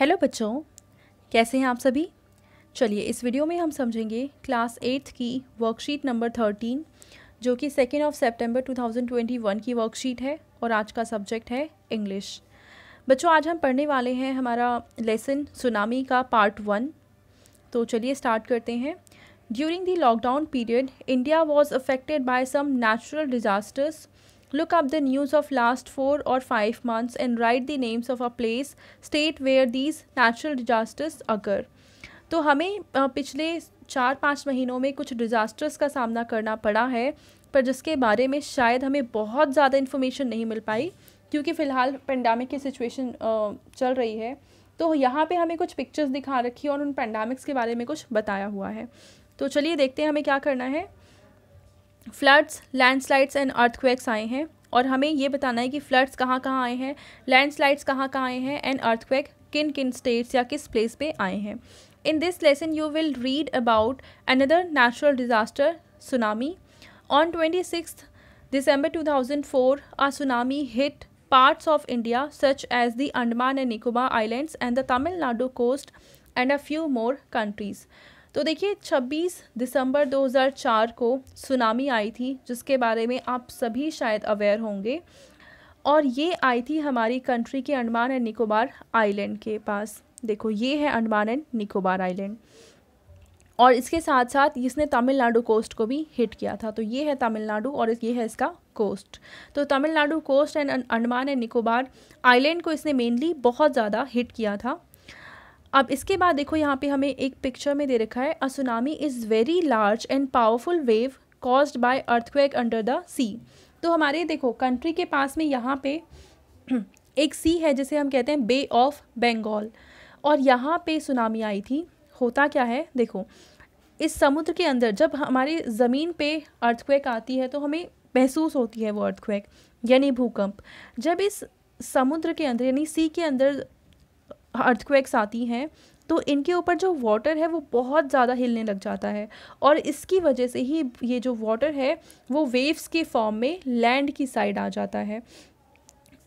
Hello बच्चों कैसे हैं आप सभी चलिए इस वीडियो में हम समझेंगे क्लास एट्थ की वर्कशीट नंबर थर्टीन जो कि सेकेंड ऑफ सितंबर 2021 की वर्कशीट है और आज का सब्जेक्ट है इंग्लिश बच्चों आज हम पढ़ने वाले हैं हमारा लेसन सुनामी का पार्ट वन तो चलिए स्टार्ट करते हैं during the lockdown period India was affected by some natural disasters Look up the news of last 4 or 5 months and write the names of a place, state where these natural disasters occur. तो हमें पिछले चार पाँच महीनों में कुछ disasters का सामना करना पड़ा है पर जिसके बारे में शायद हमें बहुत ज़्यादा इन्फॉर्मेशन नहीं मिल पाई क्योंकि फ़िलहाल पेंडामिक की सिचुएशन चल रही है तो यहाँ पे हमें कुछ पिक्चर्स दिखा रखी है और उन पेंडामिक्स के बारे में कुछ बताया हुआ है तो चलिए देखते हैं हमें क्या करना है फ्लड्स लैंडस्लाइड्स एंड अर्थक्वेक्स आए हैं और हमें ये बताना है कि फ्लड्स कहाँ कहाँ आए हैं लैंडस्लाइड्स कहाँ कहाँ आए हैं एंड अर्थक्वेक किन किन स्टेट्स या किस प्लेस पे आए हैं in this lesson you will read about another natural disaster tsunami on twenty six December two thousand four a tsunami hit parts of India such as Andaman and Nicobar Nicobar and the the Tamil coast and a few more countries तो देखिए 26 दिसंबर 2004 को tsunami आई थी जिसके बारे में आप सभी शायद अवेयर होंगे और ये आई थी हमारी कंट्री के अंडमान एंड निकोबार आइलैंड के पास देखो ये है अंडमान एंड निकोबार आइलैंड और इसके साथ साथ इसने तमिलनाडु कोस्ट को भी हिट किया था तो ये है तमिलनाडु और ये है इसका कोस्ट तो Tamil Nadu coast and Andaman and Nicobar island को इसने मेनली बहुत ज़्यादा हिट किया था अब इसके बाद देखो यहाँ पे हमें एक पिक्चर में दे रखा है a tsunami is very large and powerful wave cause by earthquake under the sea तो हमारे देखो कंट्री के पास में यहाँ पे एक सी है जिसे हम कहते हैं बे ऑफ बंगाल और यहाँ पे सुनामी आई थी होता क्या है देखो इस समुद्र के अंदर जब हमारी ज़मीन पे अर्थक्वेक आती है तो हमें महसूस होती है वो अर्थक्वेक यानी भूकंप जब इस समुद्र के अंदर यानी सी के अंदर अर्थक्वेक्स आती हैं तो इनके ऊपर जो वाटर है वो बहुत ज़्यादा हिलने लग जाता है और इसकी वजह से ही ये जो वाटर है वो वेव्स के फॉर्म में लैंड की साइड आ जाता है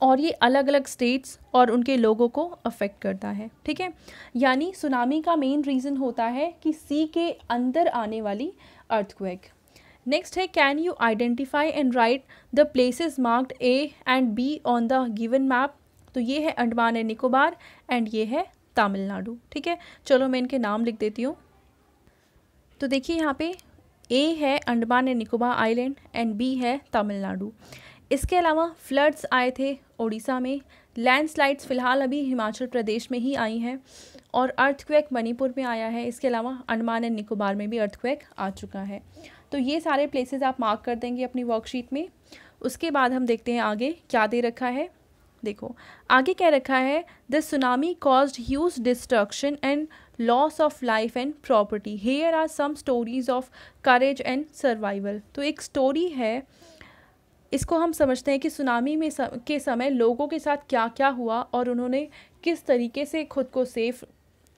और ये अलग अलग स्टेट्स और उनके लोगों को अफेक्ट करता है ठीक है यानी सुनामी का मेन रीज़न होता है कि सी के अंदर आने वाली अर्थक्वेक नेक्स्ट है can you identify and write the places marked A and B on the given map तो ये है अंडमान एंड निकोबार एंड ये है तमिलनाडु ठीक है चलो मैं इनके नाम लिख देती हूँ तो देखिए यहाँ पे ए है Andaman and Nicobar island and B है तमिलनाडु इसके अलावा फ्लड्स आए थे ओडिशा में लैंडस्लाइड्स फ़िलहाल अभी हिमाचल प्रदेश में ही आई हैं और अर्थक्वेक मणिपुर में आया है इसके अलावा अंडमान एंड निकोबार में भी अर्थक्वेक आ चुका है तो ये सारे प्लेसेस आप मार्क कर देंगे अपनी वर्कशीट में उसके बाद हम देखते हैं आगे क्या दे रखा है देखो आगे क्या रखा है the tsunami cause huge destruction and loss of life and property here are some stories of courage and survival तो एक स्टोरी है इसको हम समझते हैं कि सुनामी में सम, के समय लोगों के साथ क्या क्या हुआ और उन्होंने किस तरीके से खुद को सेफ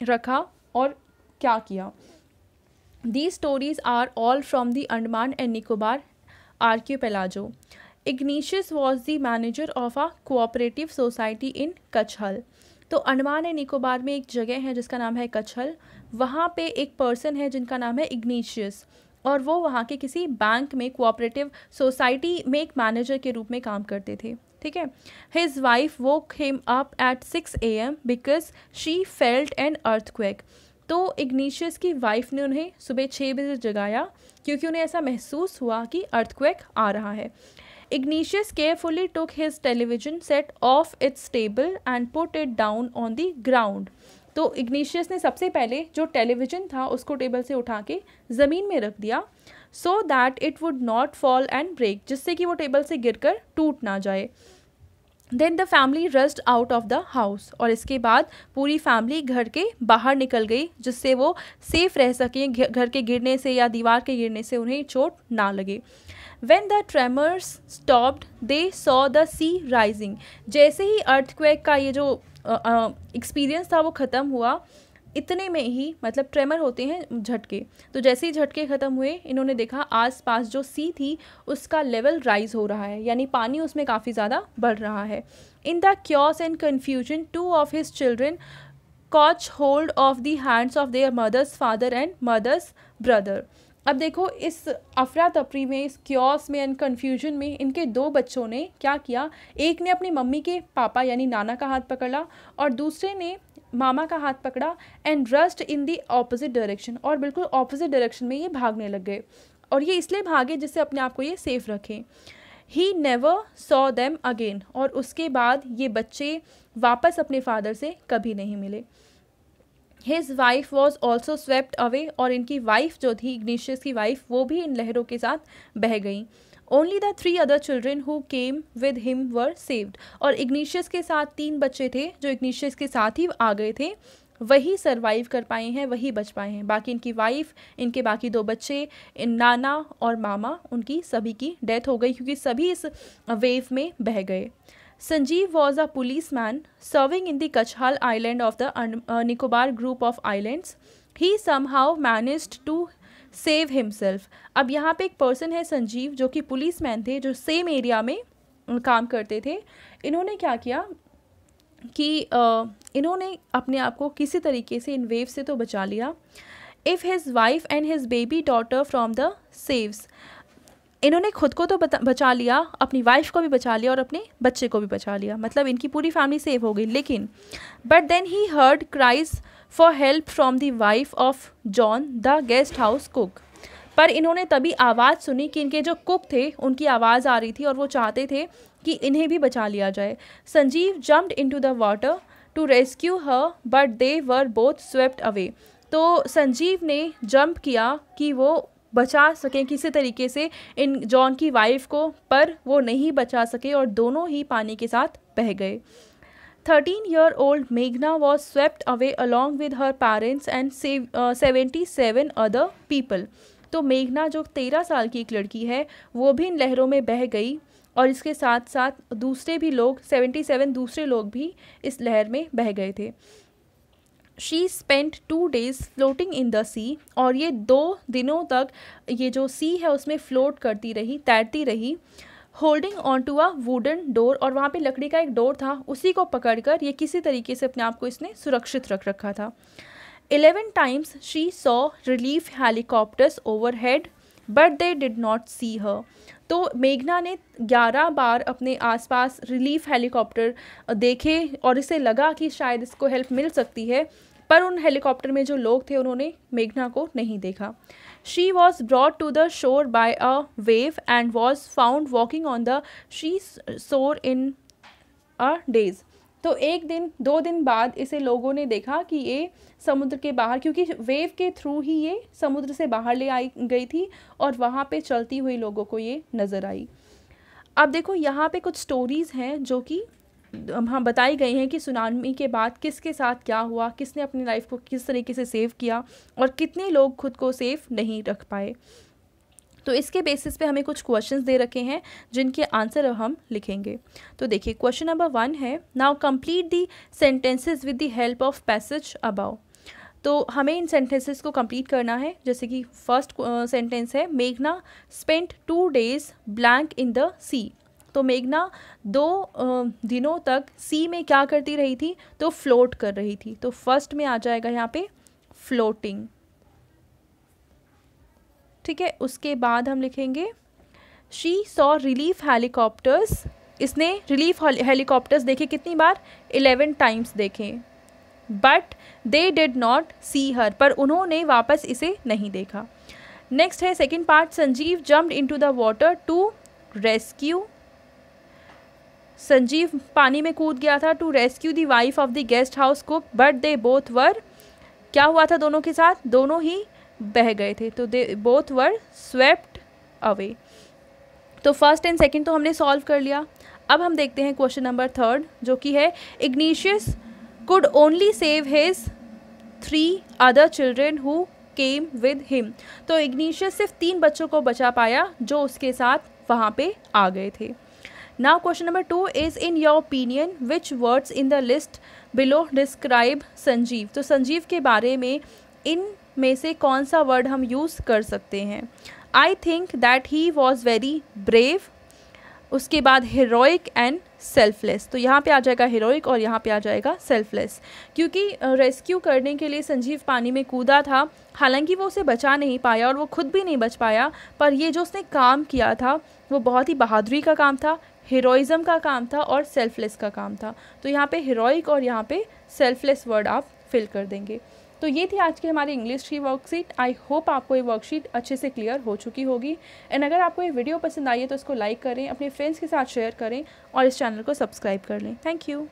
रखा और क्या किया the stories are all from the Andaman and Nicobar पेलाजो Ignatius was the manager of a cooperative society in Katchal तो अंडमान एंड निकोबार में एक जगह है जिसका नाम है कछहल वहाँ पे एक पर्सन है जिनका नाम है इग्नीशियस और वो वहाँ के किसी बैंक में कोऑपरेटिव सोसाइटी में एक मैनेजर के रूप में काम करते थे ठीक है his wife woke him up at six A M because she felt an earthquake तो इग्निशियस की वाइफ ने उन्हें सुबह छः बजे जगाया क्योंकि उन्हें ऐसा महसूस हुआ कि अर्थक्वेक आ रहा है Ignatius carefully took his television set off its table and put it down on the ground. तो इग्निशियस ने सबसे पहले जो टेलीविज़न था उसको टेबल से उठा के ज़मीन में रख दिया so that it would not fall and break जिससे कि वो टेबल से गिरकर टूट ना जाए then the family rushed out of the house और इसके बाद पूरी फैमिली घर के बाहर निकल गई जिससे वो सेफ़ रह सकें घर के गिरने से या दीवार के गिरने से उन्हें चोट ना लगे when the tremors stopped they saw the sea rising जैसे ही अर्थक्वेक का ये जो एक्सपीरियंस था वो ख़त्म हुआ इतने में ही मतलब ट्रेमर होते हैं झटके तो जैसे ही झटके ख़त्म हुए इन्होंने देखा आसपास जो सी थी उसका लेवल राइज हो रहा है यानी पानी उसमें काफ़ी ज़्यादा बढ़ रहा है in the chaos and confusion two of his children caught hold of the hands of their mother's father and mother's brother अब देखो इस अफरा तफरी में इस क्योस में एंड कन्फ्यूजन में इनके दो बच्चों ने क्या किया एक ने अपनी मम्मी के पापा यानी नाना का हाथ पकड़ा और दूसरे ने मामा का हाथ पकड़ा and rushed in the opposite direction और बिल्कुल ऑपोजिट डायरेक्शन में ये भागने लग गए और ये इसलिए भागे जिससे अपने आप को ये सेफ़ रखें he never saw them again और उसके बाद ये बच्चे वापस अपने फादर से कभी नहीं मिले his wife was also swept away और इनकी वाइफ जो थी इग्निशियस की वाइफ वो भी इन लहरों के साथ बह गई only the three other children who came with him were saved और इग्निशियस के साथ तीन बच्चे थे जो इग्निशियस के साथ ही आ गए थे वही सर्वाइव कर पाए हैं वही बच पाए हैं बाकी इनकी वाइफ इनके बाकी दो बच्चे इन नाना और मामा उनकी सभी की डेथ हो गई क्योंकि सभी इस वेव में बह गए Sanjeev was a policeman serving in the Kachhal island of the uh, Nicobar group of islands. He somehow managed to save himself. अब यहाँ पे एक person है संजीव जो कि पुलिस मैन थे जो सेम एरिया में काम करते थे इन्होंने क्या किया कि uh, इन्होंने अपने आप को किसी तरीके से इन वेव से तो बचा लिया if his wife and his baby daughter from the saves इन्होंने खुद को तो बचा लिया अपनी वाइफ को भी बचा लिया और अपने बच्चे को भी बचा लिया मतलब इनकी पूरी फैमिली सेव हो गई लेकिन but then he heard cries for help from the wife of John the guest house cook पर इन्होंने तभी आवाज़ सुनी कि इनके जो कुक थे उनकी आवाज़ आ रही थी और वो चाहते थे कि इन्हें भी बचा लिया जाए Sanjeev jumped to the water to rescue her but they were both swept away तो संजीव ने जंप किया कि वो बचा सकें किसी तरीके से इन जॉन की वाइफ को पर वो नहीं बचा सके और दोनों ही पानी के साथ बह गए थर्टीन ईयर ओल्ड मेघना was swept away along with her parents and seventy seven other people तो मेघना जो तेरह साल की एक लड़की है वो भी इन लहरों में बह गई और इसके साथ साथ दूसरे भी लोग सेवेंटी सेवन दूसरे लोग भी इस लहर में बह गए थे she spent two days floating in the sea और ये दो दिनों तक ये जो सी है उसमें फ्लोट करती रही तैरती रही holding on to a wooden door और वहाँ पे लकड़ी का एक डोर था उसी को पकड़कर ये किसी तरीके से अपने आप को इसने सुरक्षित रख रखा था eleven times she saw relief helicopters over head but they did not see हर तो मेघना ने 11 बार अपने आसपास रिलीफ हेलीकॉप्टर देखे और इसे लगा कि शायद इसको हेल्प मिल सकती है पर उन हेलीकॉप्टर में जो लोग थे उन्होंने मेघना को नहीं देखा she was brought to the shore by a wave and was found walking on the seashore in a days तो एक दिन दो दिन बाद इसे लोगों ने देखा कि ये समुद्र के बाहर क्योंकि वेव के थ्रू ही ये समुद्र से बाहर ले आई गई थी और वहाँ पे चलती हुई लोगों को ये नज़र आई अब देखो यहाँ पे कुछ स्टोरीज़ हैं जो कि हाँ बताई गई हैं कि सुनामी के बाद किसके साथ क्या हुआ किसने अपनी लाइफ को किस तरीके से सेव किया और कितने लोग खुद को सेफ नहीं रख पाए तो इसके बेसिस पे हमें कुछ क्वेश्चंस दे रखे हैं जिनके आंसर हम लिखेंगे तो देखिए क्वेश्चन नंबर वन है now complete the sentences with the help of passage above तो हमें इन सेंटेंसेस को कंप्लीट करना है जैसे कि फर्स्ट सेंटेंस है मेघना spent two days blank in the sea तो मेघना दो दिनों तक सी में क्या करती रही थी तो फ्लोट कर रही थी तो फर्स्ट में आ जाएगा यहाँ पे फ्लोटिंग ठीक है उसके बाद हम लिखेंगे शी सॉ रिलीफ हेलीकॉप्टर्स इसने रिलीफ हेलीकॉप्टर्स देखे कितनी बार एलेवन टाइम्स देखे but they did not see her पर उन्होंने वापस इसे नहीं देखा नेक्स्ट है second part Sanjeev jump in to the water to rescue Sanjeev पानी में कूद गया था to rescue the wife of the guest house cook but they both were क्या हुआ था दोनों के साथ दोनों ही बह गए थे तो they both were swept away तो फर्स्ट एंड सेकंड तो हमने सॉल्व कर लिया अब हम देखते हैं क्वेश्चन नंबर थर्ड जो कि है Ignatius could only save his three other children who came with him तो इग्निशियस सिर्फ तीन बच्चों को बचा पाया जो उसके साथ वहाँ पे आ गए थे now question number two is in your opinion which words in the list below describe Sanjeev तो संजीव के बारे में इन में से कौन सा वर्ड हम यूज़ कर सकते हैं I think that he was very brave उसके बाद हीरोइक एंड सेल्फलेस तो यहाँ पे आ जाएगा हीरोइक और यहाँ पे आ जाएगा सेल्फलेस क्योंकि रेस्क्यू करने के लिए संजीव पानी में कूदा था हालांकि वो उसे बचा नहीं पाया और वो खुद भी नहीं बच पाया पर ये जो उसने काम किया था वो बहुत ही बहादुरी का काम था हीरोइज़म का काम था और सेल्फलेस का काम था तो यहाँ पे हीरोइक और यहाँ पे सेल्फलेस वर्ड आप फिल कर देंगे तो ये थी आज की हमारी इंग्लिश की वर्कशीट आई होप आपको ये वर्कशीट अच्छे से क्लियर हो चुकी होगी एंड अगर आपको ये वीडियो पसंद आई है तो इसको लाइक करें अपने फ्रेंड्स के साथ शेयर करें और इस चैनल को सब्सक्राइब कर लें थैंक यू